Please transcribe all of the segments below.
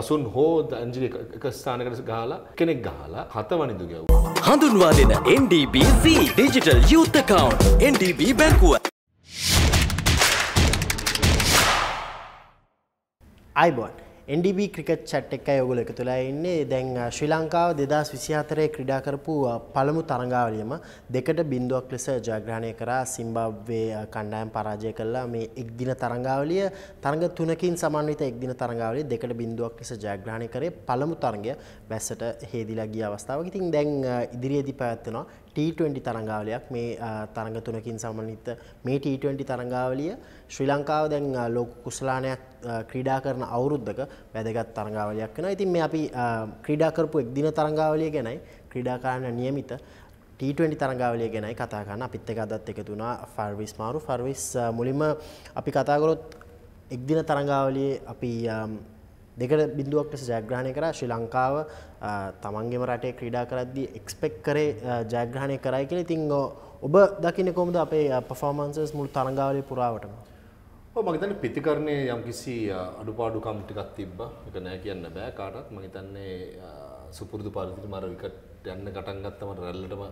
දසුන් හෝ දංජි එක ස්ථානකට ගහලා කෙනෙක් ගහලා හතවනිදු ගැව්. හඳුන්වා දෙන NDBZ digital youth account NDB බැංකුව. අයිබෝන් NDB ක්‍රිකට් චට් එකයි ඔගොල්ලෝ එකතු වෙලා ඉන්නේ. දැන් ශ්‍රී ලංකාව 2024 ක්‍රීඩා කරපු පළමු තරඟාවලියම දෙකට බිඳුවක් ලෙස ජයග්‍රහණය කරා සිම්බාබ්වේ කණ්ඩායම පරාජය කළා. මේ එක්දින තරඟාවලිය තරඟ තුනකින් සමන්විත එක්දින තරඟාවලිය දෙකට බිඳුවක් ලෙස ජයග්‍රහණය කරේ පළමු තරඟය බැස්සට හේදිලා ගිය අවස්ථාවක. ඉතින් දැන් ඉදිරියේදී පැවැත්වෙනවා T20 තරංගාවලයක් මේ තරඟ තුනකින් සමන්විත මේ T20 තරංගාවලිය ශ්‍රී ලංකාව දැන් ලෝක කුසලානයක් ක්‍රීඩා කරන අවුරුද්දක වැදගත් තරංගාවලියක් වෙනවා. ඉතින් මේ අපි ක්‍රීඩා කරපු එක්දින තරංගාවලිය ගැනයි ක්‍රීඩාකාරයන් නියමිත T20 තරංගාවලිය ගැනයි කතා කරන්න අපිත් එක්ක අදත් එකතු වුණා ෆර්විස් මාරු ෆර්විස් මුලින්ම අපි කතා කරොත් එක්දින තරංගාවලියේ අපි දෙකට බිදුවක් ලෙස ජයග්‍රහණය කර ශ්‍රී ලංකාව තමන්ගේම රටේ ක්‍රීඩා කරද්දි එක්ස්පෙක් කරේ ජයග්‍රහණය කරයි කියල ඉතිං ඔබ දකින කොමද අපේ පෆෝමන්සස් මුල් තරංගාවලය පුරාවටම මගතන පිතිකරණය යම් කිසි අඩුපාඩුකම් ටිකක් තිබ්බ එක නෑ කියන්න බෑ කාටත් මහිතන්නේ සුපුරදු පාලිතිට මර විකට යන්න කටන්ගත්තමට රැල්ලටම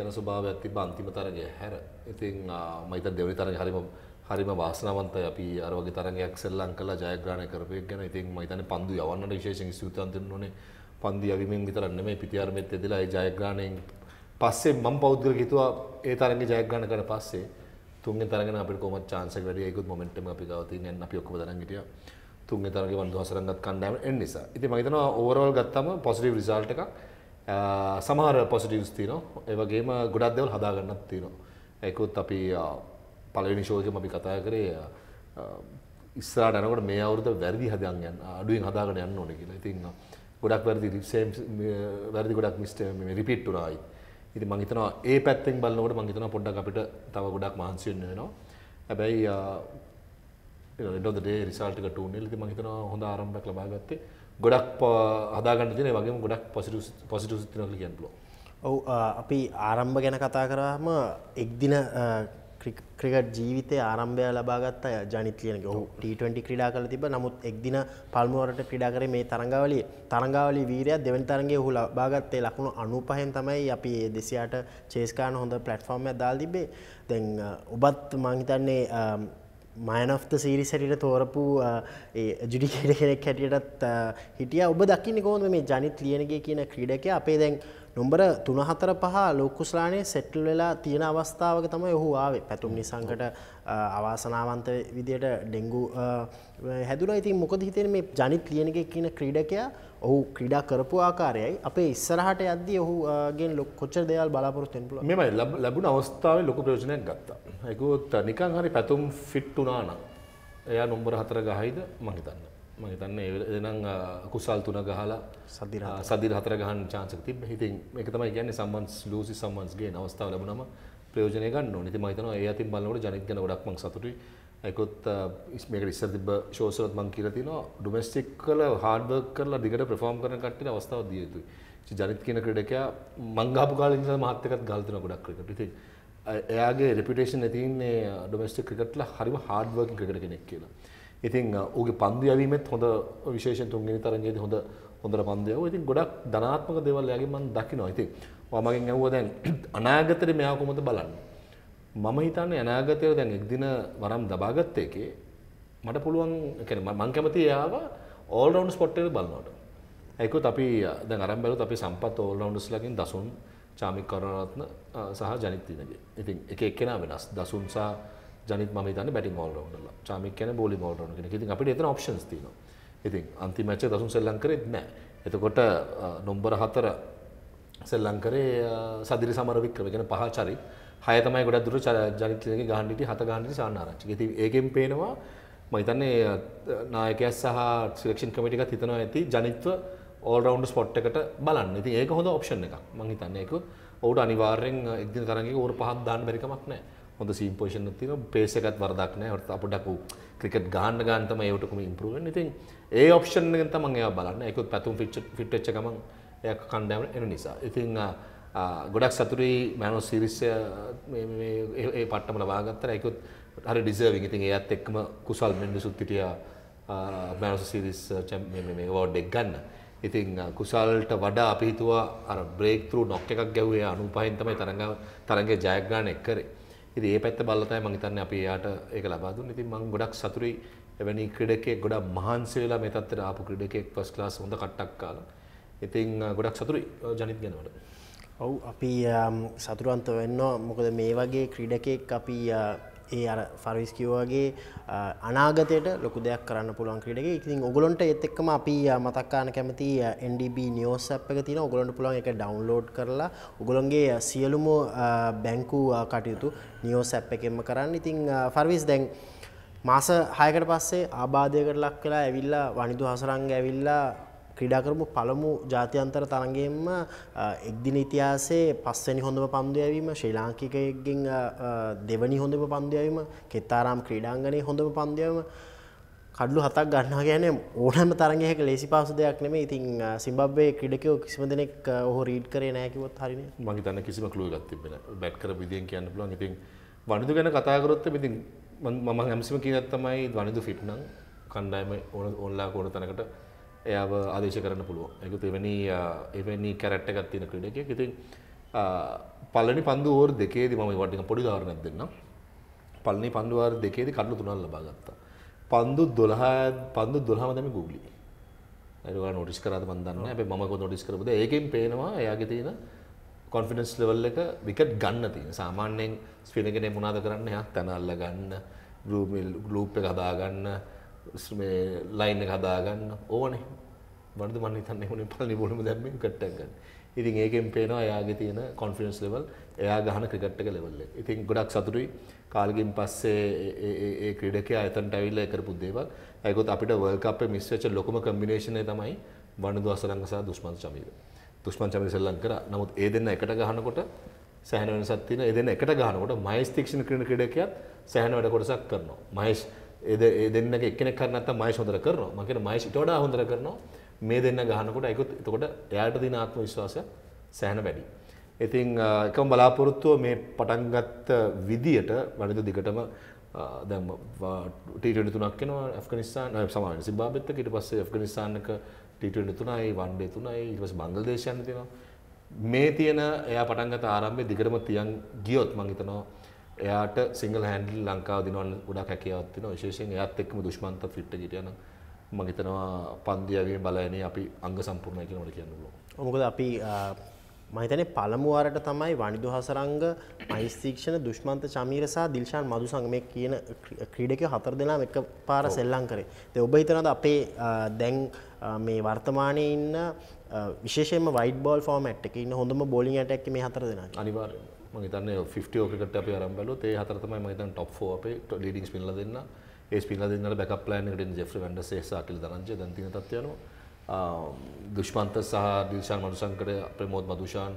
යන ස්වභාවයක් තිබ අන්තිම තරගය හැර ඉතින් මහිතන් දෙවනි තරග හරිම හරිම වාසනාවන්ත අපි අරවගේ තරගයක් සෙල්ලම් කළා ජයග්‍රහණය කරපේ ගැන ඉතින් මම හිතන්නේ පන්දු යවන්නට විශේෂයෙන් ස්තුතිවන්ත වෙන්න ඕනේ පන්දු යවීමෙන් විතරක් නෙමෙයි පිටිආරමෙත් ඇදලා ඒ ජයග්‍රහණයෙන් පස්සේ මම පෞද්ගලික හිතුවා ඒ තරගේ ජයග්‍රහණ කරන පස්සේ තුන්ගේ තරගෙන අපිට කොහොමද chance එක වැඩි ඒකුත් momentum අපි ගාව තියෙන යන්න අපි ඔක්කොම තරන් හිටියා තුන්ගේ තරගේ වන්දු හසරංගත් කණ්ඩායම එන්න නිසා ඉතින් මම හිතනවා overall ගත්තම positive result එකක් සමහර පොසිටිවස් තියනවා ඒවගේම ගොඩක් දෙවල් හදාගන්නත් තියෙනවා ඒකුත් අපි පලවෙනි ශෝකම අපි කතා කරේ ඉස්සරට යනකොට මේ අවුරුද්ද වැරදි හදන් යන්න අඩුවෙන් හදාගෙන යන්න ඕනේ කියලා. ඉතින් ගොඩක් වැරදි සේම් වැරදි ගොඩක් මිස්ටර් මේ රිපීට් වුණායි. ඉතින් මම හිතනවා ඒ පැත්තෙන් බලනකොට මම හිතනවා පොඩ්ඩක් අපිට තව ගොඩක් මහන්සි වෙන්න වෙනවා. හැබැයි ඩොදේ රිසල්ට ටූනල් ති මහිතන හොඳ ආරම්භක් ලබා ගත්තේ ගොඩක් හදාගන්න තින වගේ ගොඩක් පොසිටු සිතිනල ගැන්පලෝ ඔව අපි ආරම්භ ගැන කතා කරාම එක්දින ක්‍රිකට් ජීවිතය ආරම්භය ලබාගත් අය ජනිත ලියනක ඔහු ට ක්‍රඩා කල තිබ නමුත් එක්දින පල්මුවරට ක්‍රඩා කර මේ තරංගාවලිය තරංගාවලි වීරයක් දෙවන් තරගේ හුල බාගත්තේ ලකුණු අනු පහෙන් තමයි අපි ඒ දෙසියාට චේස්කාන හොඳ පලට්ෆෝර්ම දාල් තිබේ දැන් ඔබත් මංහිතන්නේ මයනෆ්ත සීරිසැරිට තෝරපු ජුඩිකෙට කෙනෙක් හැටියටත් හිටිය ඔබ දකින්න කෝද මේ ජනිත් ලියනගේ කියන ක්‍රීඩක අපේ දැන් නොම්බර තුනහතර පහ ලොක්කුස්ලානේ සෙටල් වෙලා තියෙන අවස්ථාවක තම යොහු ආවේ පැතුම් නිසංකට අවාසනාවන්ත විදියට ඩෙංගු හැදුර ඉතින් මොකද හිතෙන මේ ජනිත් ලියනක කියන ක්‍රීඩකයා ඔහු ක්‍රඩා කරපු ආකාරයයි අපේ ඉස්සරහට අද ඔහුගේ ලොක් කොච්චර දෙයල් බලාපොරොත්තෙන් පුල මෙම ලැබුණ අවස්ථාව ලොක ප්‍රයෝජනයක් ගත්තා ඇකුත් නිකං හරි පැතුම් ෆිට්ටුනාන එයා නොම්බර හතර ගහයිද මහිතන්න මහිතන්න එනම් කුසල් තුන ගහලා සදිර සදිර හතර ගහන් චාන්සක තිබ හිතින් එක තමයි කියන්නේ සම්බන්ස් ලූසි සම්බන්ස්ගේ අවස්ථාව ලැබුණම ප්‍රයෝජනය ගන්න ඕනේ. ඉතින් මම හිතනවා ඒ අතින් බලනකොට ජනිත් ගැන ගොඩක් මම සතුටුයි. ඒකොත් මේකට ඉස්සර තිබ්බ ෂෝස් වලත් මම කියලා තිනවා ඩොමෙස්ටික් වල හાર્ඩ් වර්ක් කරලා දිගට perform කරන කට්ටියට අවස්ථාවක් දිය යුතුයි. ඉතින් ජනිත් කියන ක්‍රීඩකයා මං ගහපු කාලේ ඉඳලා මහත් එකත් ගහලා තිනවා ගොඩක් ක්‍රිකට්. ඉතින් එයාගේ රෙපියුටේෂන් එක තියන්නේ ඩොමෙස්ටික් ක්‍රිකට්ලා හරිම හાર્ඩ් වර්කින් ක්‍රිකට් කෙනෙක් කියලා. ඉතින් ඌගේ පන්දු යැවීමෙත් හොඳ විශේෂයෙන් තුන්වෙනි තරඟයේදී හොඳ හොඳට පන්දු යවුවා. ඉතින් ගොඩක් ධනාත්මක දේවල් එයාගෙන් මම දකිනවා. ඉතින් ඔයා මගෙන් ඇහුවා දැන් අනාගතේ මෙයා කොහොමද බලන්නේ? මම හිතන්නේ අනාගතේ දැන් එක් දින වරම් දබාගත්ත එකේ මට පුළුවන් يعني මම කැමති එයාව ඕල් රවුන්ඩ් ස්පොට් එකේ බලනවට. ඒකත් අපි දැන් අරන් බැලුවොත් අපි සම්පත් ඕල් රවුන්ඩර්ස්ලාගෙන් දසුන් චාමික් කරුණාරත්න සහ ජනිත් දිනගේ. ඉතින් එක එක්කෙනා වෙනස්. දසුන් සහ ජනිත් මම හිතන්නේ බැටින් ඕල්රවුන්ඩර්ලා. චාමික් කියන්නේ බෝලින් ඕල්රවුන්ඩර් කෙනෙක්. ඉතින් අපිට එතන ඔප්ෂන්ස් තියෙනවා. ඉතින් අන්තිම මැච් එක දසුන් සෙල්ලම් කරෙත් නැහැ. එතකොට නොම්බර 4 සෙල්ලම් කරේ සදිරි සමරවික්‍රම කියන්නේ පහචරි. හය තමයි ගොඩක් දුර ජනිත්ලගේ ගහන්න හිටියේ හත ගහන්න හිටියේ සානාරච්චි. ඉතින් ඒකෙන් පේනවා මම හිතන්නේ නායකයා සහ සිලෙක්ෂන් කමිටි එකත් හිතනවා ඇති ජනිත්ව ඕල්රවුන්ඩ ස්පොට් එකට බලන්න. ඉතින් ඒක හොඳ ඔප්ෂන් එකක්. මම හිතන්නේ ඒක ඔවුට අනිවාර්යෙන් එක්දින තරඟයක ඕවර් පහක් දාන්න බැරි කමක් නැහැ. හොඳ සීම් පොසිෂන් එකක් තියෙනවා පේස් එකත් වරදක් නැහැ පොඩ්ඩක් ක්‍රිකට් ගහන්න ගන්න තමයි ඒවට කොහොම ඉම්ප්‍රූව් වෙන්නේ ඉතින් ඒ ඔප්ෂන් එකෙන් තමයි මම ඒවා බලන්නේ ඒකත් පැතුම් ෆිට වෙච්ච ගමන් එයා කණ්ඩායම එන නිසා ඉතින් ගොඩක් සතුටුයි මෑනෝ සීරීස් මේ මේ ඒ පට්ටම ලබා ගත්තා ඒකත් හරි ඩිසර්වින් ඉතින් ඒත් එක්කම කුසල් මෙන්ඩිසුත් හිටියා මෑනෝ සීරීස් මේ මේ අවෝඩ් එක ගන්න ඉතින් කුසල්ට වඩා අපි හිතුවා අර බ්‍රේක් ත්‍රූ නොක් එකක් ගැහුවේ 95න් තමයි තරඟ තරඟේ ජයග්‍රහණය කරේ ඉතින් ඒ පැත්ත බලලා තමයි මම හිතන්නේ අපි එයාට ඒක ලබා දුන්නේ. ඉතින් මම ගොඩක් සතුටුයි එවැනි ක්‍රීඩකයෙක් ගොඩක් මහන්සි වෙලා මේ තත්ත්වයට ආපු ක්‍රීඩකයෙක් ෆස්ට් ක්ලාස් හොඳ කට්ටක් කාලා. ඉතින් ගොඩක් සතුටුයි ජනිත් ගැන මට. ඔව් අපි සතුටුවන්ත වෙන්න මොකද මේ වගේ ක්‍රීඩකයෙක් අපි ඒ අර ෆරවිස් කිව්වාගේ අනාගතයට ලොකු දෙයක් කරන්න පුළුවන් ක්‍රීඩක ඉතින් ඔගලොන්ට ඒත් එක්කම අපි මතක්කාන කැමති NDB නිියෝස් අප් එක තියෙන ඔගලොන්ට පුළුවන් එක ඩවන්ලෝඩ් කරලා ඔගොලොන්ගේ සියලුම බැංකු කටයුතු නිියෝස් ඇප් එකෙන්ම කරන්න ඉතිං ෆර්විස් දැන් මාස හයකට පස්සේ ආබාධයකට ලක් කලා ඇවිල්ලා වනිදු හසරංග ඇවිල්ලා ක්‍රඩා කරපු පළමු ජාතියන්තර තරන්ගේම එක්දින ඉතිහාසේ පස්සනි හොඳම පන්දයවීම ශ්‍රී ලාංකිකයගෙන් දෙවනි හොඳම පන්දයවීම කෙත්තාරාම් ක්‍රීඩාංගනය හොඳම පන්දයම කඩලු හතක් ගන්න ගැන ඕනම තරගහක ලෙසි පාසු දෙයක් නෙම ඉතින් සිම්බබ්වේ ක්‍රඩකෝ කිසිම දෙනෙක් ඔහු රීඩ් කරේ නෑකිවත් හරින මගේ තන්න කිසිම කලුව ගත්තිබෙන බැට් කර විදිියෙන් කියන්න පුලන් ඉතින් වනිදු ගැන කතාකරොත්ත ඉතින් මම හැමසිම කියනත්තමයි වනිදු ෆිට්නං කණ්ඩායම ඕන ඕන්ලා කෝන තැනකට එයාව ආදේශ කරන්න පුළුව එකතු එවැනි එවැනි කැරට්ට ගත්තින ක්‍රඩක ඉතින් පලනි පන්දුවර් දෙකේද ම වටික පොඩි ධාරණක් දෙන්න පලනි පන්දුවර් දෙකේද කඩු තුනල් ලබාගත්තා පන්දු දොළහ පන්දු දොළහමදම ගූගලි ඇරවා නොටිස් කරද බන්දන්න ඇ මක නොටිස් කරබද ඒකෙන් පේනවා එයාගේ තියෙන කොන්ෆිඩන්ස් ලෙවල් එක විකට් ගන්න තියෙන සාමාන්‍යයෙන් ස්පිනගෙන මුණද කරන්න යක් තැනල්ල ගන්න ගලූප් එක හදාගන්න ලයින් හදාගන්න ඕනේ වනද මන් හිතන්න හුණ පලි බොලම දැම කට්ටගන්න ඉතින් ඒකෙන් පේනවා එයාගේ තියෙන කොන්ෆිඩන්ස් ලෙවල් එයා ගහන ක්‍රිකට් එක ලෙවල් එක. ඉතින් ගොඩක් සතුටුයි කාලෙකින් පස්සේ ඒ ක්‍රීඩකයා එතනට ඇවිල්ලා කරපු දේවල්. ඒකත් අපිට වර්ල්ඩ් කප් එකේ මිස් වෙච්ච ලොකුම කම්බිනේෂන් එක තමයි වනදු අසරංග සහ දුෂ්මන්ත චමීර. දුෂ්මන්ත චමීර ශ්‍රී ලංකාව. නමුත් ඒ දෙන්න එකට ගහනකොට සෑහෙන වෙනසක් තියෙනවා. ඒ දෙන්න එකට ගහනකොට මහේෂ් තීක්ෂණ ක්‍රීඩකයාත් සෑහෙන වැඩ කොටසක් කරනවා. මහේෂ් එද ඒ දෙන්න එකනෙක් කරනත්ත මයි සොදර කරනවා මකෙන මයි සිටෝඩා හොඳර කරනවා මේ දෙන්න ගහනකොට අයකුත් එතකොට එයාට දින ආත්ම විශ්වාසය සෑහන වැඩි. ඉතින් එකම බලාපොරොත්තුව මේ පටන්ගත් විදියට වැඩිද දිගටම දැන් ටීටඩි තුනක් එනවා ඇෆ්ගනිස්ාන් සමාන සිබාබෙත්ත ඊට පස්සේ ඇෆ්ගනිස්ානක ටීටඩි තුනයි වන්ඩේ තුනයි ඊට පස්සේ බංග්ලාදේශයන් තියෙනවා මේ තියෙන එයා පටන්ගත ආරම්භයේ දිගටම තියන් ගියොත් මම හිතනවා එයාට සිංහල හැන්ඩල් ලංකාව දිනවන්න ගොඩක් හැකියාවක් තියෙනවා විශේෂයෙන් එයාත් එක්කම දුෂ්මන්ත ෆිට් ගිටියා නම් මම හිතනවා පන්දියාගේ බලයනේ අපි අංග සම්පූර්ණයි කියලා මට කියන්න පුළුවන්. මොකද අපි මම හිතන්නේ පළමු වරට තමයි වනිදු හසරංග මයිස්තික්ෂණ දුෂ්මන්ත චමීර සහ දිල්ෂාන් මදුසංග මේ කියන ක්‍රීඩක හතර දෙනාම එකපාර සෙල්ලම් කරේ. ඉතින් ඔබ හිතනවාද අපේ දැන් මේ වර්තමානයේ ඉන්න විශේෂයෙන්ම වයිට් බෝල් ෆෝමැට් එකේ ඉන්න හොඳම බෝලිං ඇටැක් මේ හතර දෙනා? අනිවාර්යයෙන්ම. මහිතන්න ෆිෝකට අප අරම්බල ඒ හතරතමයි මහිතන් ටොප් ෝ අපේ ලීඩිංස් පිල්ල දෙන්න ඒ පිල දෙන්න බැක ප්ලෑන්ට ජෙ ඩ සේසාකිල් දරංජ දැතින තත්වයන දුෂ්පන්ත සහ දිල්ෂාන් මනුසංකට ප්‍රමෝත් මදුෂාන්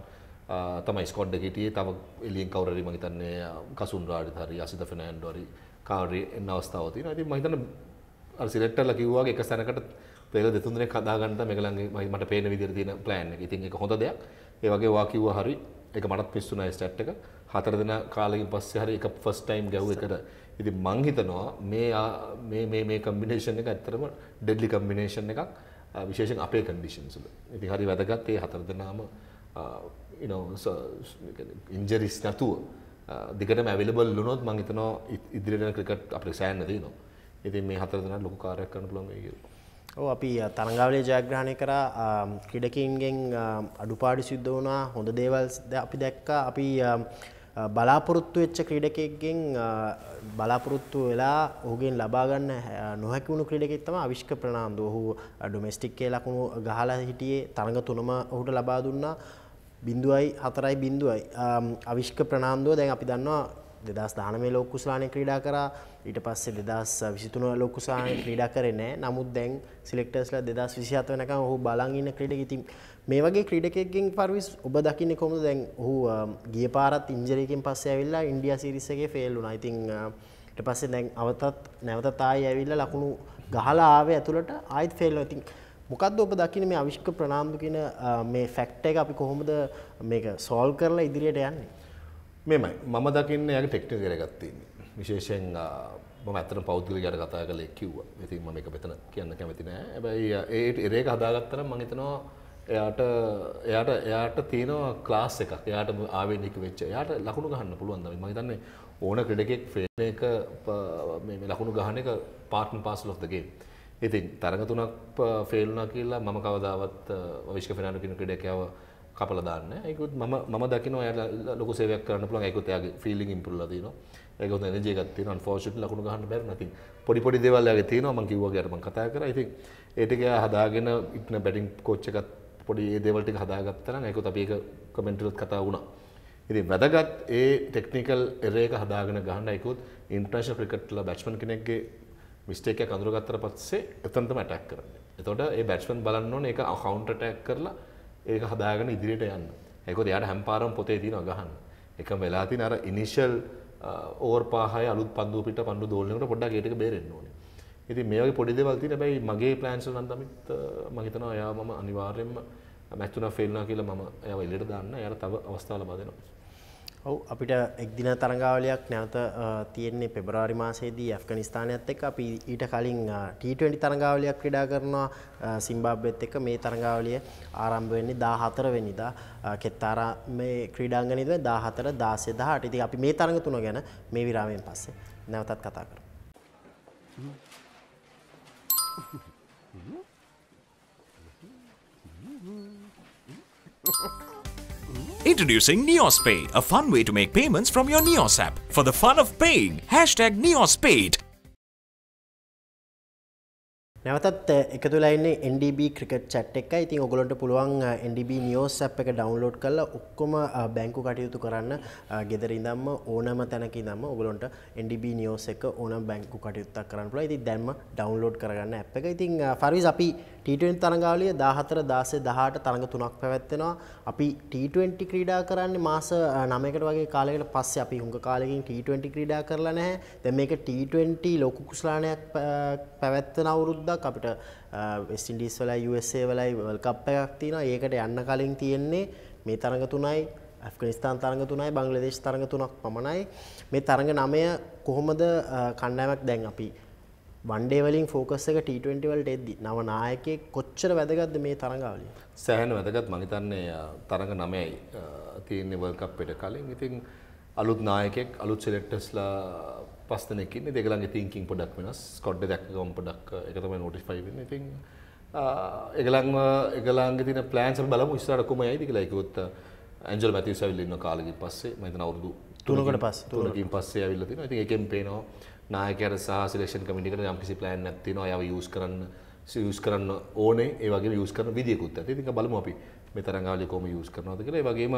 තමයි ස්කොඩ්ඩ හිටියේ තම එලියෙන් කවරරි මහිතන්නේ කසුන් රාඩි හරි අසිත ෆෙනෑන්ඩොරි කාරය එන්න අවස්ථාවති ඇති මහිතන සිරෙට්ටල කිව්වාගේ එක සැනකට පෙල දෙතුන්දන කදාගන්නට මෙකලගේ මට පේන විදිර තින ප්ලෑන් එක ඉතින් එක හොඳ දෙයක් ඒවගේ වාකිව්වා හරි එක මටත් පිස්සුනා ස්ටැට් එක හතර දෙනා කාලෙකින් පස්සේ හරි එක ෆස්ට් ටයිම් ගැහුව එකට ඉතින් මං හිතනවා මේ මේ මේ මේ කම්බිනේෂන් එක ඇත්තටම ඩෙඩ්ලි කම්බිනේෂන් එකක් විශේෂයෙන් අපේ කන්ඩිෂන්ස් වල. ඉතින් හරි වැදගත් ඒ හතර දෙනාම you know injuries නැතුව දිගටම available වුණොත් මං හිතනවා ඉදිරියට යන ක්‍රිකට් අපිට සෑහෙන්න දෙනවා. ඉතින් මේ හතර දෙනා ලොකු කාර්යයක් කරන්න පුළුවන් වෙයි කියලා. ඔව් අපි තරඟාවලියේ ජයග්‍රහණය කරා ක්‍රීඩකයින්ගෙන් අඩුපාඩු සිද්ධ වුණා හොඳ දේවල් අපි දැක්කා අපි බලාපොරොත්තු වෙච්ච ක්‍රීඩකයෙක්ගෙන් බලාපොරොත්තු වෙලා ඔහුගෙන් ලබා ගන්න නොහැකි වුණු ක්‍රීඩකෙක් තමයි අවිෂ්ක ප්‍රනාන්දු. ඔහු ඩොමෙස්ටික්කේ ලකුණු ගහලා හිටියේ තරඟ තුනම ඔහුට ලබා දුන්නා. 0.4.0යි අවිෂ්ක ප්‍රනාන්දුව දැන් අපි දන්නවා 2019 ලෝක කුසලානේ ක්‍රීඩා කරා ඊට පස්සේ දෙදස් විසිතුන ලොකුසාහ ක්‍රීඩා කරනෑ නමුත් දැන් සිලෙක්ටර්ස්ල දෙදස් විසිහත් වනක හු බලංගන්න ක්‍රඩ ඉතින් මේ වගේ ක්‍රීඩකෙක්ගෙන් පර්විස් ඔබ දකින්න කොමු දැන් හු ගිය පාරත් ඉංජරයකින් පස්සේ ඇවිල්ලා ඉන්ඩිය සිරිසගේ ෆෙල්ලුන ඉතින්ට පස්සේ දැන් අවතත් නැවතතායි ඇවිල්ල ලකුණු ගහලාආවේ ඇතුළට ආයිත් ෆෙල්ල ඉතින් මොකක්ද ඔබ දකින මේ අවිශ්ක ප්‍රනාාම්දුකින මේ ෆැක්ට එක අපි කොහොමද මේක සෝල් කරලා ඉදිරියට යන්නේ මෙමයි මම දකින්න යට ටෙක්නිකර ගත්තන්නේ විශේෂයෙන් මම ඇතන පෞද්ගලිකයට කතා කළේ කිව්වා. ඉතින් මම ඒක මෙතන කියන්න කැමති නෑ. හැබැයි ඒ ඉරේක හදාගත්තම මම හිතනවා එයාට එයාට එයාට තියෙනවා ක්ලාස් එකක්. එයාට ආවේනික වෙච්ච. එයාට ලකුණු ගහන්න පුළුවන් තමයි. මම හිතන්නේ ඕන ක්‍රිකට් ෆ්‍රේම් එක මේ ලකුණු ගහන එක part and parcel of the game. ඉතින් තරඟ තුනක් ෆේල් වුණා කියලා මම කවදාවත් විශ්ක ෆිනාන්ඩෝ කියන ක්‍රීඩකයාව කපලා දාන්නේ. ඒකුත් මම මම දකිනවා එයාලා ලොකු සේවයක් කරන්න පුළුවන්. ඒකුත් එයාගේ ෆීලිං ඉම්ප්‍රූව් වෙලා තිනවා. ඒක නජයගත්තින ෆෝෂට ලකුණු ගහන්න බැරනති පොඩිපොඩි දෙවල්ලගේ තියෙනවා මං කිව්ව ගැරම කතා කර ඉතින් ඒටක හදාගෙන ඉක්න බැටිං කෝච්චකත් පොඩි ඒ දෙවලට හදාගත්තන ඒක අපඒක කමෙන්ටලත් කතා වුණා ඉති වැදගත් ඒ ටෙක්නිකල් එරේක හදාගෙන ගහන්න එකකුත් ඉන්ට්‍රශ ්‍රිකට්ල බැච්මන් කෙනෙක්ගේ මිස්ටේක කඳුරගත්තර පත්සේ එතන්තම ටැක් කරන්න එතොට ඒ බැච්මන් බලන්න ඒ අකවුන්ට ටැක් කරලා ඒක හදාගෙන ඉදිරියට යන්න එකක යාට හැම්පාරම් පොතේ තින ගහන්න එක වෙලාතින අර ඉනිශල් ඕර් පාහය අලුත් පන්දු පිට පන්ු දෝලනට පොඩ්ඩ ගේටක බේරෙන්න්නවන ඉති මේගේ පොඩි දෙවල්තින බැයි මගේ ප්ලෑන්ස නන්දමිත් මහිතන ඔයා මම අනිවාර්යෙන්ම මැත්තුන ෆෙල්නා කියලා මම ඇ එලට දන්න යට තව අවස්ථාල බදනවා ඔව් අපිට එක්දින තරඟාවලියක් නැවත තියෙන්නේ පෙබරවාරි මාසයේදී ඇෆ්ගනිස්තානයත් එක්ක අපි ඊට කලින් T20 තරඟාවලියක් ක්‍රීඩා කරනවා සිම්බාබ්වෙත් එක්ක මේ තරඟාවලිය ආරම්භ වෙන්නේ 14 වෙනිදා කෙත්තාරා මේ ක්‍රීඩාංගණයේ 14 16 18 ඉතින් අපි මේ තරඟ තුන ගැන මේ විරාමයෙන් පස්සේ නැවතත් කතා කරමු. Mm-hmm. Introducing NeosPay, a fun way to make payments from your Neos app. For the fun of paying, hashtag NeosPayt. නැවතත් eh, එකතුලා ඉන්නේ NDB ක්‍රිකට් chat එක. ඉතින් ඔයගලන්ට පුළුවන් eh, NDB news app එක download කරලා ඔක්කොම eh, බැංකු කටයුතු කරන්න ගෙදර ඉඳන්ම ඕනම තැනක ඉඳන්ම ඔයගලන්ට NDB news එක ඕනම බැංකු කටයුත්තක් කරන්න පුළුවන්. ඉතින් දැන්ම download කරගන්න app එක. ඉතින් ෆර්විස් අපි T20 තරඟාවලිය 14 16 18 තරඟ තුනක් පැවැත්වෙනවා. අපි T20 ක්‍රීඩා කරන්නේ මාස 9කට වගේ කාලයකට පස්සේ අපි හුඟ කාලෙකින් T20 ක්‍රීඩා කරලා නැහැ. දැන් මේක T20 ලොකු කුසලානයක් පැවැත්වෙන අවුරුද්දක් අපිට West Indies වලයි USA වලයි World Cup එකක් තියෙනවා. ඒකට යන්න කලින් තියෙන්නේ මේ තරඟ තුනයි ඇෆගනිස්ාන් තරග තුනයි බංලදේශ තරග තුනක් පමණයි මේ තරග නමය කොහොමද කණ්ඩෑමක් දැන් අපි වන්ඩේවලින් ෆෝකස් එක ට20 වලට එද්දි නව නායකේ කොච්චර වැදගත්ද මේ තරඟාවලිය සෑහන වැදගත් මහිතන්නේ තරඟ නමයි තියන්නේ වල්කප් පෙට කලින් ඉතින් අලුත් නායකෙක් අලුත් සෙලෙක්ටස්ලා පස්සනෙකින් දෙගලන්ගේ තිංකින් පොඩක් වෙනස් කොඩ්ඩ දැක් ගොම් පොඩක් එකතම නොටිෆයි වෙන ඉතින් එකලංම එකලාන්ගේ තින ප්ලෑන්සල් බලමු ඉස්සරට කොම යයිදි කියලා එකකුත් ඇන්ජල් මැතිවසවිල්ලන්න කාලගින් පස්සේ මෙතන අවුරුදු තුනකට පස් තුනකින් පස්සේ ඇවිල්ලා තියෙනවා. ඉතින් ඒකෙන් පේනවා නායකයර සහ සිලෙක්ෂන් කමිටියකට යම්කිසි ප්ලෑන් එකක් තියෙනවා. යව යූස් කරන්න යස් කරන්න ඕනේ ඒ වගේ යස් කරන විදියකුත් ඇති ඉතින් බලමු අපි මේ තරඟාවලිය කොහොම යස් කරනවද කියලා ඒ වගේම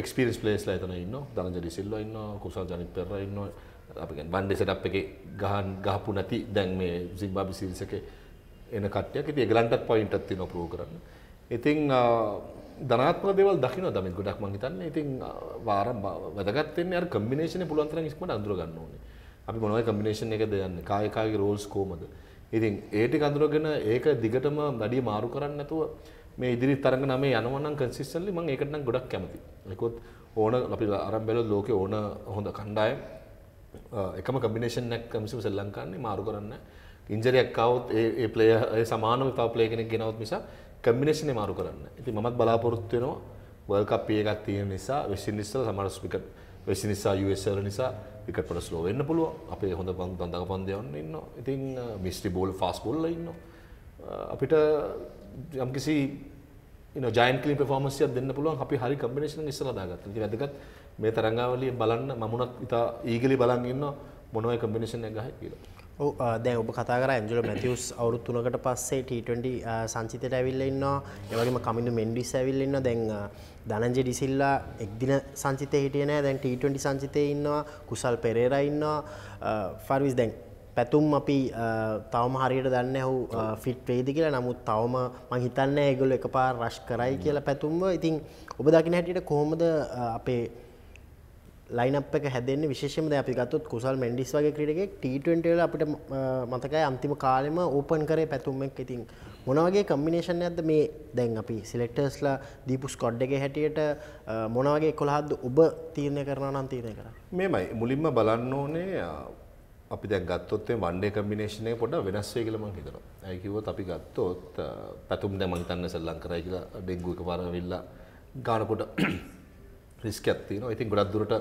එක්ස්පීරියන්ස් ප්ලේයර්ස්ලා එතන ඉන්නවා දනජලි සිල්වා ඉන්නවා කුසල් ජනිත් පෙරේරා ඉන්නවා අපි කියන්නේ වන් ඩේ සෙටප් එකේ ගහන් ගහපු නැති දැන් මේ සිම්බාබ්වේ සීරීස් එකේ එන කට්ටියක් ඉතින් ඒගලන්ටත් පොයින්ට්ක් තියෙනවා ප්‍රූව් කරන්න ඉතින් ධනාත්ම දේවල් දකින දම ගොඩක් මහිතන්න ඉතින් වාරම් වැදගත්තෙන් කම්බිනේෂන පුළුවන්තර ඉක්මට අඳුර ගන්න ඕනේ අපි මොනවයි කම්බිනේෂන් එක දෙයන්න කායකාගේ රෝල්ස් කෝමද ඉතින් ඒටි කඳුරගෙන ඒක දිගටම වැඩිය මාරු කරන්න නැතුව මේ ඉදිරි තරග නමේ යනවනම් කන්සිස්ටන්ලි මම ඒකට නම් ගොඩක් කැමතියි. ඒකොත් ඕන අපි අරන් බැලුවොත් ලෝකේ ඕන හොඳ කණ්ඩායම් එකම කම්බිනේෂන් එකක් කම්සිව ශ්‍රී ලංකාවේ මාරු කරන්න. ඉන්ජරියක් ආවොත් ඒ ඒ ප්ලේයර් ඒ සමානව තව ප්ලේයර් කෙනෙක් ගෙනවොත් මිසක් කම්බිනේෂනේ මාරු කරන්න. ඉතින් මමත් බලාපොරොත්තු වෙනවා වර්ල්ඩ් කප් එකක් තියෙන නිසා වෙස්ට් ඉන්ඩීස්වල සමහර විකට් වෙස්ට් ඉන්ඩීස් සහ යුඑස් වල නිසා විකට් වල ස්ලෝ වෙන්න පුළුවන්. අපේ හොඳ දන්දක පන්දයන් ඉන්නවා. ඉතින් මිස්ටි බෝල් ෆාස්ට් බෝල් වල ඉන්නවා. අපිට යම්කිසි ජයන් කලි පෆෝමසියක් දෙන්න පුළුවන් අපි හරි කම්බිනේෂන් ඉස්සලා දාගත්ත. ඉතින් වැදගත් මේ තරඟාවලිය බලන්න මමුණත් ඉතා ඊගලි බලන් ඉන්නවා මොනවයි කම්බිනේෂන් එක ගහයි කියලා. දැ ඔබ කතාර ඇන්ජල මැතිවස් අවුත් තුනකට පස්සේ ට සංචිතයට ඇවිල්ලන්නවා එවගේම කමිඳු මෙන්ඩි සැවිල්ලන්න දැන් දනජ ඩිසිල්ලා එක්දින සංචිත හිටියන දැන් ට සංචිතය ඉන්නවා කුසල් පෙරේරයින්නවා ෆර්විස් දැන් පැතුම් අපි තවම හරියට දන්න හු ෆිට් වේදි කියලා නමුත් තවම මහිතන්න ඇගුල එක පා රශ් කරයි කියලා පැතුම්ව ඉතින් ඔබ දකින හැටියට කොහොමද අපේ ලයිනප් එක හැදෙන්න විශේෂම දැන් අපි ගත්තොත් කුසල් මෙන්ඩිස් වගේ ක්‍රීඩකයෙක් T20 වල අපිට මතකයි අන්තිම කාලෙම ඕපන් කරේ පැතුම් එක. ඉතින් මොන වගේ කම්බිනේෂන් එකක්ද මේ දැන් අපි සිලෙක්ටර්ස්ලා දීපු ස්කොඩ් එකේ හැටියට මොන වගේ 11ක්ද ඔබ තීරණය කරනවා නම් තීරණය කරන්නේ? මේමයි මුලින්ම බලන්න ඕනේ අපි දැන් ගත්තොත් මේ වන් ඩේ කම්බිනේෂන් එක පොඩ්ඩක් වෙනස් වෙයි කියලා මම හිතනවා. ඇයි කිව්වොත් අපි ගත්තොත් පැතුම් දැන් මම හිතන්නේ ශ්‍රී ලංකාවයි කියලා ඩෙන්ගු එකපාරම වෙලා ගාන පොඩ රිස්කයක් තියෙනවා. ඉතින් ගොඩක් දුරට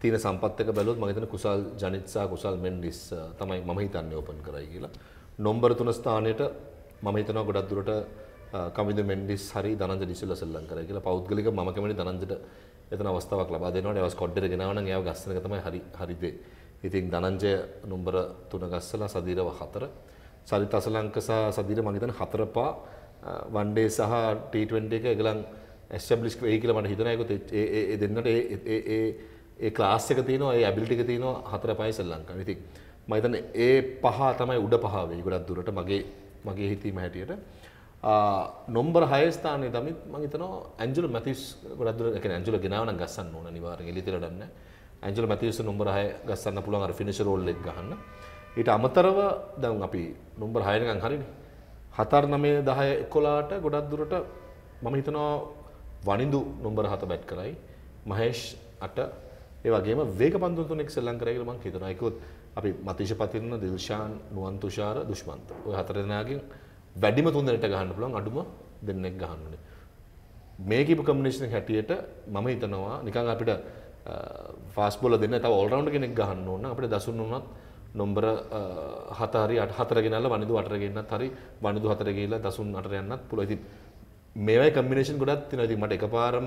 තියෙන සම්පත් එක බැලුවොත් මම හිතන්නේ කුසල් ජනිත් සහ කුසල් මෙන්ඩිස් තමයි මම හිතන්නේ ඕපන් කරයි කියලා. නොම්බර 3 ස්ථානයට මම හිතනවා ගොඩක් දුරට කමිදු මෙන්ඩිස් හරි ධනංජ ඩිසිල්ලා සෙල්ලම් කරයි කියලා. පෞද්ගලික මම කැමති ධනංජට එතන අවස්ථාවක් ලබා දෙනවා. ඒවා ස්කොඩ් එකට ගෙනාවා නම් එයාව ගස්සන එක තමයි හරි හරි දේ. ඉතින් ධනංජය නොම්බර 3 ගස්සලා සදීරව 4 සරිත අසලංක සහ සදීර මම හිතන්නේ 4 පා වන් ඩේ සහ T20 එක ඒගලන් ඇස්බලිස් ඒ කියල මට හිතනයකො දෙන්නට ඒ ක්ලාස්සක තියන ඒ ඇබිල්ටික තියන හතර පයිසල් ලංකා විති මයිතන ඒ පහ තමයි උඩ පහාවේ ගොඩක් දුරට මගේ මගේ හිතීම හැටියට නොම්බර හයස්ථානය තමත් මහිතන ඇජල මතිස් ගොඩදුර ඇජල ගෙනාවන ගස්සන්න ඕන නිවාර ලිතරටන්න ඇජල මතිස නොම්බර හය ගස්සන්න පුළුවන් ෆිනිශ රෝල්ලෙක් ගහන්න ඊට අමතරව දැන් අපි නොම්බර හයනකං හරිනි හතර නමේ දහය එකොලාට ගොඩක් දුරට මම හිතනවා වනිදු නොම්බර හත බැට් කරයි මහේෂ් අට ඒ වගේ වේග පන්දුතුනෙක් සෙල්ලං කරයගල මං හිතනයකුත් අපි මතිශපතිරන දිල්ශාන් නුවන් තුෂාර දුෂ්මන්ත ඔය හතර දෙනාගෙන් වැඩිම තුන්දනට ගහන්න පුළුවන් අඩුම දෙන්නෙක් ගහන්නන මේකප කමිනේෂන හැටියට මම හිතනවා නිකං අපිට ෆාස් බොල දෙන්න තව ඔල්රවන්් කෙනෙක් ගහන්න ඕන අපට දසුන් වුනත් නොම්බර හතරි අට හතර ගෙනල වනිදු අටරගන්න හරි වනිදු හතර කියලා දසුන් අටරයන්නත් පුළයිති මේවයි කම්බිනේෂන් ගොඩක් තියෙනවා. ඉතින් මට එකපාරම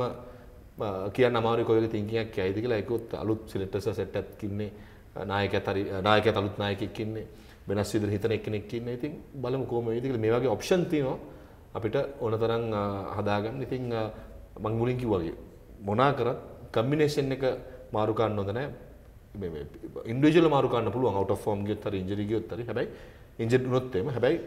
කියන්න අමාරුයි කොයික තින්කින්ගක් ඇයිද කියලා. ඒකත් අලුත් සිලෙක්ටර්ස් සෙට් එකක් ඉන්නේ. නායකයත් හරි නායකයත් අලුත් නායකයෙක් ඉන්නේ. වෙනස් විදිහට හිතන එක්කෙනෙක් ඉන්නේ. ඉතින් බලමු කොහොම වෙයිද කියලා. මේ වගේ ඔප්ෂන් තියෙනවා. අපිට ඕන තරම් හදාගන්න. ඉතින් මං මුලින් කිව්වාගේ මොනා කරත් කම්බිනේෂන් එක මාරු කරන්න හොඳ නැහැ. මේ ඉන්ඩිවිජුවල් මාරු කරන්න පුළුවන් අවුට් ඔෆ් ෆෝම් ගියොත් හරි ඉන්ජරි ගියොත් හරි. හැබැයි ඉන්ජරි වුණොත් එහෙම හැබැයි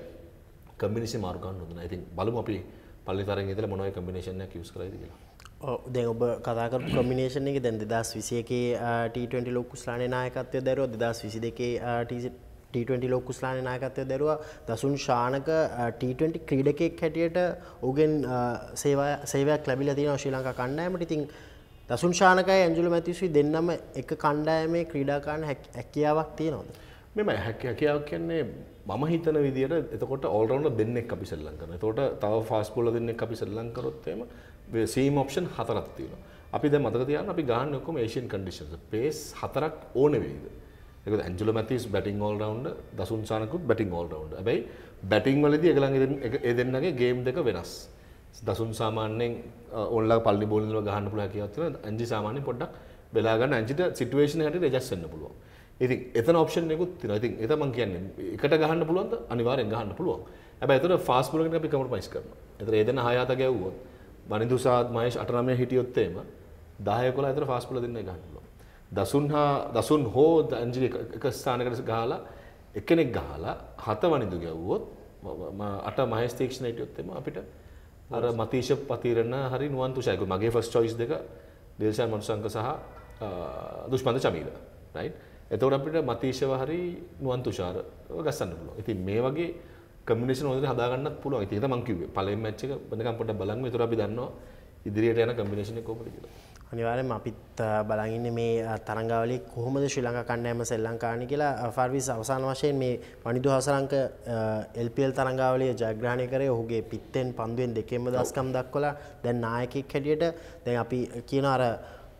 කම්බිනේෂන් මාරු කරන්න හොඳ නැහැ. ඉතින් බලමු අපි පල්ලි තරන් ඉතල මොනවයි කම්බිනේෂන්යක් යස් කරයිද කියලා දැ ඔබ කතාකර කොමිනේෂන් එක දැන් දෙදස් විසියකේ ට ලොක්කුස්ලාන නායකත්වය දැරෝ දෙදස් විසි දෙකේ ට ලොක්කුස්ලාන නායකත්වය දරවා දසුන් ශානක ට ක්‍රීඩකෙක් හැටියට ඔගෙන් සේවයක් ලැබිල තින ශ්‍රී ලංකා කණ්ඩෑමට ඉතින් දසුන් ශානකයි ඇන්ජුල මැතිසුයි දෙන්නම එක කණ්ඩායමේ ක්‍රීඩාකාන්න හැකියාවක් තිය නොද මෙම හැකියාවක් කියන්නේ මම හිතන විදිහට එතකොට ඕල්රවුන්ඩර් දෙන්නෙක් අපි ශ්‍රී ලංකාවේ. එතකොට තව ෆාස්ට් බෝලර් දෙන්නෙක් අපි ශ්‍රී ලංකාව කරොත් එහෙම සීම් ඔප්ෂන් හතරක් තියෙනවා. අපි දැන් මතක තියාගන්න අපි ගන්න ඔක්කොම ඒෂියන් කන්ඩිෂන්ස්. පේස් හතරක් ඕනේ වෙයිද? ඒකද ඇන්ජලෝ මැතිස් බැටිං ඕල්රවුන්ඩර්, දසුන් සානකුත් බැටිං ඕල්රවුන්ඩර්. හැබැයි බැටිං වලදී ඒගොල්ලන්ගේ ඒ දෙන්නගේ ගේම් දෙක වෙනස්. දසුන් සාමාන්‍යයෙන් ඕන්ලා පල්ලි බෝලින් වල ගහන්න පුළුවන් කියලා තියෙනවා. ඇන්ජි සාමාන්‍යයෙන් පොඩ්ඩක් වෙලා ගන්න ඇන්ජිට සිටුේෂන් හැටියට ඇඩ්ජස්ට් වෙන්න පුළුවන්. ඉති එතන ඔප්ෂනයකුත් තින ඉතින් එත මං කියන්නේ එකට ගහන්න පුළුවන්ද අනිවාරෙන් ගහන්න පුළුවන් ඇබ එතර ෆස් පුලගෙන අපි කමට පයිස් කරන එතර එදන හයාත ගැව්වොත් බනිදු සාත් මයේෂ් අටනමය හිටියොත්තේම දාය කොලා ඇතර ෆස් පුල දෙන්න ගන්න පුළුවන් දසුන් හා දසුන් හෝ දංජලි එක ස්ථානකට ගහලා එකනෙක් ගහලා හත වනිදු ගැව්වොත් අට මහස් තේක්ෂණයට යොත්තෙම අපිට අර මතීශ පතිරණ හරි නුවන් තුෂයකු මගේ ෆස් චොයිස් දෙක දේශය මනුසංක සහ දුෂ්පන්ද චමීර රයිට් එතකොට අපිට මතීෂව හරි නුවන් තුෂාරව ගස්සන්න පුළුවන්. ඉතින් මේ වගේ කම්බිනේෂන් හොඳට හදාගන්නත් පුළුවන්. ඉතින් ඒක තමයි කිව්වේ. පළවෙනි මැච් එක වෙනකම් පොඩ්ඩක් බලමු. එතකොට අපි දන්නවා ඉදිරියට යන කම්බිනේෂන් එක කොහොමද කියලා. අනිවාර්යෙන්ම අපිත් බලන් ඉන්නේ මේ තරඟාවලියේ කොහොමද ශ්‍රී ලංකා කණ්ඩායම සෙල්ලංකානි කියලා ෆාර්විස් අවසාන වශයෙන් මේ වනිදු හසරංක LPL තරඟාවලිය ජයග්‍රහණය කරේ ඔහුගේ පිත්තෙන් පන්දුවෙන් දෙකෙන්ම දස්කම් දක්වලා දැන් නායකයෙක් හැටියට දැන් අපි කියන අර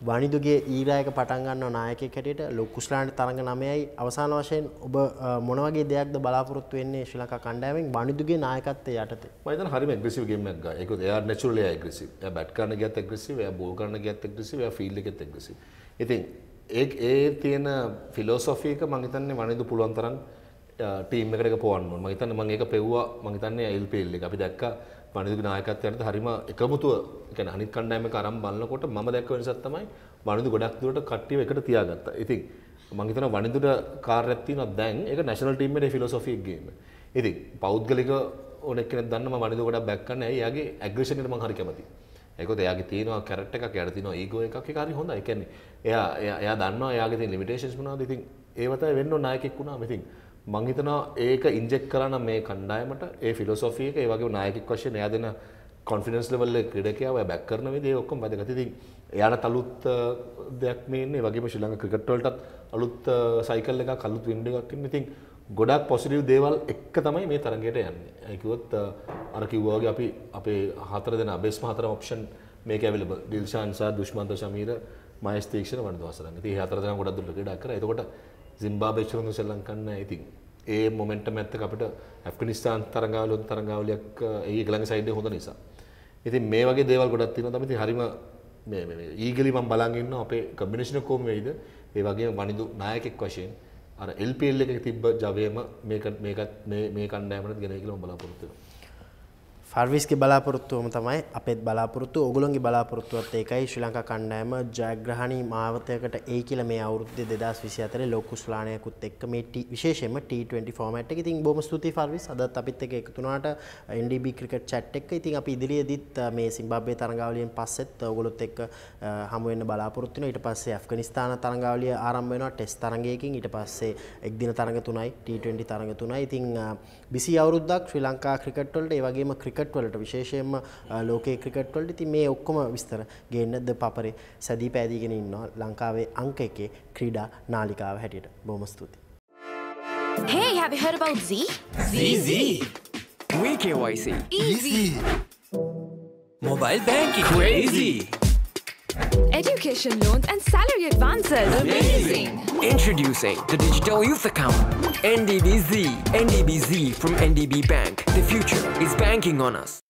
වනිදුගේ ඊරායක පටන් ගන්නවා නායකයෙක් හැටියට ලොකුස්ලාන්ඩ් තරඟ 9යි අවසාන වශයෙන් ඔබ මොන වගේ දෙයක්ද බලාපොරොත්තු වෙන්නේ ශ්‍රී ලංකා කණ්ඩායමෙන් වනිදුගේ නායකත්වයේ යටතේ මම හිතන්නේ හරිම ඇග්‍රෙසිව් ගේම් එකක් ගා ඒක එයා නැචරලි ඇග්‍රෙසිව් එයා බැට් කරන්න ගියත් ඇග්‍රෙසිව් එයා බෝල් කරන්න ගියත් ඇග්‍රෙසිව් එයා ෆීල්ඩ් එකෙත් ඇග්‍රෙසිව් ඉතින් ඒ ඒ තියෙන ෆිලොසොෆි එක මම හිතන්නේ වනිදු පුළුවන් තරම් ටීම් එකට පොවන්න ඕන මම හිතන්නේ මම ඒක පෙව්වා මම හිතන්නේ එල්පීල් එක අපි දැක්කා වනිදුගේ නායකත්වයට හරිම එකමුතුව يعني අනිත් කණ්ඩායමක අරන් බලනකොට මම දැක්ක වෙනසක් තමයි වනිදු ගොඩක් දුරට කට්ටියව එකට තියාගත්තා. ඉතින් මම හිතනවා වනිදුට කාර්යයක් තියෙනවා දැන් ඒක නැෂනල් ටීම් එකේ ෆිලොසොෆි එක ගේම. ඉතින් පෞද්ගලික ඕනෙක් කෙනෙක් දන්න මම වනිදු ගොඩක් බැක් කරන ඇයි එයාගේ ඇග්‍රෙෂන් එකට මම හරි කැමතියි. ඒකත් එයාගේ තියෙනවා කැරට් එකක් එයාට තියෙනවා ඊගෝ එකක් ඒක හරි හොඳයි. ඒ කියන්නේ එයා එයා දන්නවා එයාගේ තියෙන ලිමිටේෂන්ස් මොනවද. ඉතින් ඒව තමයි වෙන්න ඕන නායකෙක් වුණාම. ඉතින් මං හිතනවා ඒක ඉන්ජෙක් කරන මේ කණ්ඩායමට ඒ ෆිලොසොෆි එක ඒ වගේ නායකෙක් වශයෙන් එයා දෙන කොන්ෆිඩන්ස් ලෙවල් එකේ ක්‍රීඩකයා ඔය බැක් කරන විදිහ ඔක්කොම වැදගත්. ඉතින් එයාට අලුත් දෙයක් මේ ඉන්නේ. වගේම ශ්‍රී ලංකා ක්‍රිකට් වලටත් අලුත් සයිකල් එකක් අලුත් වින්ඩ් එකක් ඉන්නේ. ඉතින් ගොඩක් පොසිටිව් දේවල් එක්ක තමයි මේ තරගයට යන්නේ. ඒ කිව්වොත් අර කිව්වා වගේ අපි අපේ හතර දෙනා බේස් හතරම ඔප්ෂන් මේක ඇවිලබල්. ඩිල්ෂාන් සහ දුෂ්මන්ත ශමීර, මහේෂ් තීක්ෂණ වර්ධවසරන්. ඉතින් මේ හතර දෙනා ගොඩක් දුරට ක්‍රීඩා කරා. එතකොට සිම්බාභේශ්වරඳ සෙල්ලං කන්න ඉතින් ඒ මොමෙන්ට මැත්තක අපට ඇෆිනිස්ාන් තරගාවලොත් තරගාවලයක් ඒ ගළඟ සයිඩ හොඳ නිසා. ඉතින් මේ වගේ දේවල් ගොඩත් තින තමති හරිම ඊගලි මම් බලාගන්න අපේ කම්බිනේෂණ කෝම වෙයිද ඒ වගේ වනිදු නායකෙක් වශයෙන් අර එල්පල් එක තිබ්බ ජවයම මේකත් මේ කණ්ඩෑමට ගෙනකිලම් බලාපොරොත්තුව. හර්විස්ගේ බලාපොරොත්තුවම තමයි අපත් බලාපොරොත්තු ඔගුලොන්ගේ බලාපොරොත්තුවත් ඒකයි ශ්‍රී ලංකා කණ්ඩෑම ජයග්‍රහණී මාවතයකට ඒ කියල මේ අවුද්ධ දෙදස් විසි අතර ලොකු ස්ලානයකුත් එක් මේට විශේෂම ට ෆෝමට් එක ඉතින් බොම ස්තුති ෆර්විස් අදත් අපිත් එක එකතුනාට එන්ඩබ ක්‍රිකට චට් එක් ඉතින් අප ඉදිරිිය දිත් මේ සිම්බාබේ තරගාවලියෙන් පස්සෙත් ඔගොලොත් එක් හමුවෙන් බලාපොරත්තුන ඊට පස්සේ ඇෆ්ගනිස්ථාන තරගාවලිය ආරම්භෙනවා ටෙස් තරගයකින් ඊට පස්සේ එක්දින තරග තුනයි ට තරග තුනයි ඉතිං බිසි අවුරුද්දක් ශ්‍රී ලංකා ක්‍රිකට් වලට ඒ වගේම ක්‍රිකට් වලට විශේෂයෙන්ම ලෝකයේ ක්‍රිකට් වලට ඉතින් මේ ඔක්කොම විස්තර ගේන්න ද පපරේ සැදී පැදීගෙන ඉන්නවා ලංකාවේ අංක එකේ ක්‍රීඩා නාලිකාව හැටියට බොහොම ස්තුතියි Hey, have you heard about Z? Z Z. We KYC. Easy. Easy. Mobile banking. Crazy. Education loans and salary advances. Amazing! Introducing the Digital Youth Account. NDBZ. NDBZ from NDB Bank. The future is banking on us.